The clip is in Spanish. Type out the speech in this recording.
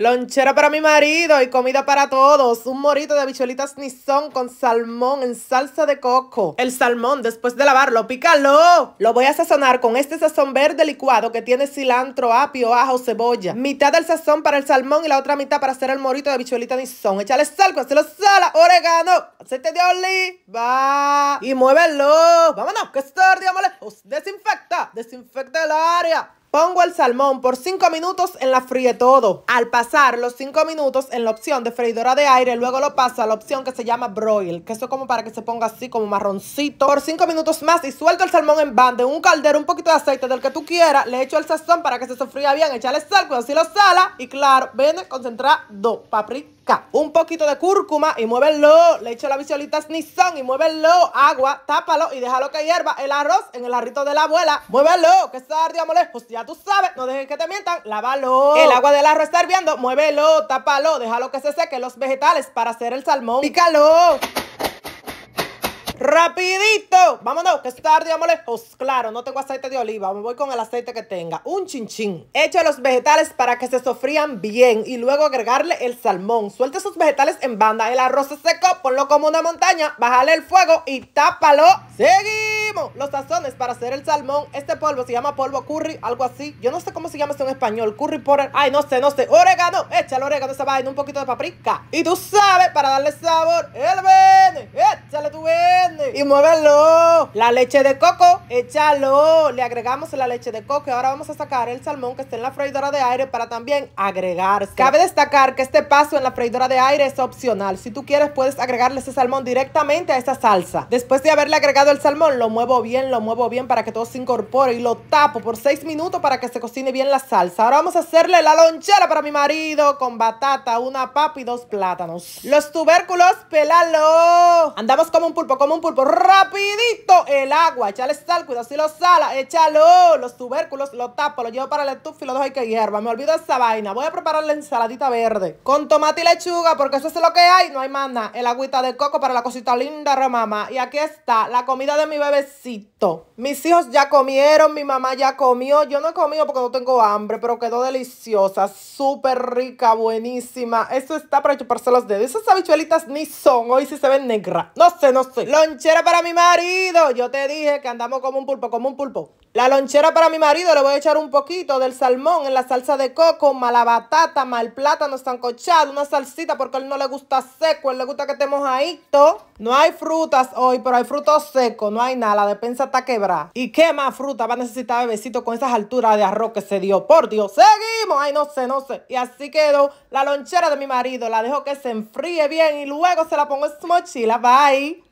Lonchera para mi marido y comida para todos. Un morito de habichuelitas Nisson con salmón en salsa de coco. El salmón, después de lavarlo, pícalo. Lo voy a sazonar con este sazón verde licuado que tiene cilantro, apio, ajo, cebolla. Mitad del sazón para el salmón y la otra mitad para hacer el morito de habichuelita Nisson. Échale sal, lo sala, orégano, aceite de oliva. Y muévelo. Vámonos, que es tarde, Desinfecta, desinfecta el área. Pongo el salmón por 5 minutos en la fríe todo. Al pasar los 5 minutos en la opción de freidora de aire, luego lo paso a la opción que se llama broil, que eso es como para que se ponga así como marroncito. Por 5 minutos más y suelto el salmón en bande, un caldero, un poquito de aceite del que tú quieras, le echo el sazón para que se sofría bien, echarle sal, cuando así lo sala y claro, viene concentrado, paprika un poquito de cúrcuma y muévelo, le echo la visiolita snizón y muévelo, agua, tápalo y déjalo que hierva el arroz en el arrito de la abuela, muévelo, que está ardiendo Pues ya tú sabes, no dejes que te mientan, lávalo, el agua del arroz está hirviendo, muévelo, tápalo, déjalo que se seque los vegetales para hacer el salmón, pícalo. Rapidito. Vámonos, que es tarde, vámonos. Pues, claro, no tengo aceite de oliva. Me voy con el aceite que tenga. Un chinchín. echo los vegetales para que se sofrían bien y luego agregarle el salmón. suelte esos vegetales en banda. El arroz seco, ponlo como una montaña. Bájale el fuego y tápalo. Seguí los tazones para hacer el salmón. Este polvo se llama polvo curry, algo así. Yo no sé cómo se llama en español. Curry powder. Ay, no sé, no sé. Orégano. Échale orégano esa en un poquito de paprika. Y tú sabes, para darle sabor, el vene. Échale tu vene. Y muévelo. La leche de coco, échalo. Le agregamos la leche de coco. ahora vamos a sacar el salmón que está en la freidora de aire para también agregar Cabe destacar que este paso en la freidora de aire es opcional. Si tú quieres, puedes agregarle ese salmón directamente a esa salsa. Después de haberle agregado el salmón, lo muevo bien, lo muevo bien para que todo se incorpore y lo tapo por seis minutos para que se cocine bien la salsa. Ahora vamos a hacerle la lonchera para mi marido con batata, una papa y dos plátanos. Los tubérculos, pelalo. Andamos como un pulpo, como un pulpo. Rapidito el agua, echale sal, cuidado si lo sala, échalo. Los tubérculos, lo tapo, lo llevo para el estufa y lo dejo ahí que hierva. Me olvido esa vaina. Voy a preparar la ensaladita verde con tomate y lechuga porque eso es lo que hay. No hay más nada. El agüita de coco para la cosita linda, mamá. Y aquí está la comida de mi bebé mis hijos ya comieron, mi mamá ya comió. Yo no he comido porque no tengo hambre, pero quedó deliciosa, súper rica, buenísima. Eso está para chuparse los dedos. Esas habichuelitas ni son, hoy sí se ven negras. No sé, no sé. Lonchera para mi marido. Yo te dije que andamos como un pulpo, como un pulpo. La lonchera para mi marido le voy a echar un poquito del salmón en la salsa de coco, mala batata, mal plátano sancochado, una salsita porque a él no le gusta seco, a él le gusta que esté mojadito. No hay frutas hoy, pero hay frutos secos, no hay nada la despensa está quebrada. ¿Y qué más fruta va a necesitar bebecito con esas alturas de arroz que se dio? Por Dios, seguimos. Ay, no sé, no sé. Y así quedó la lonchera de mi marido. La dejo que se enfríe bien y luego se la pongo en su mochila. Bye.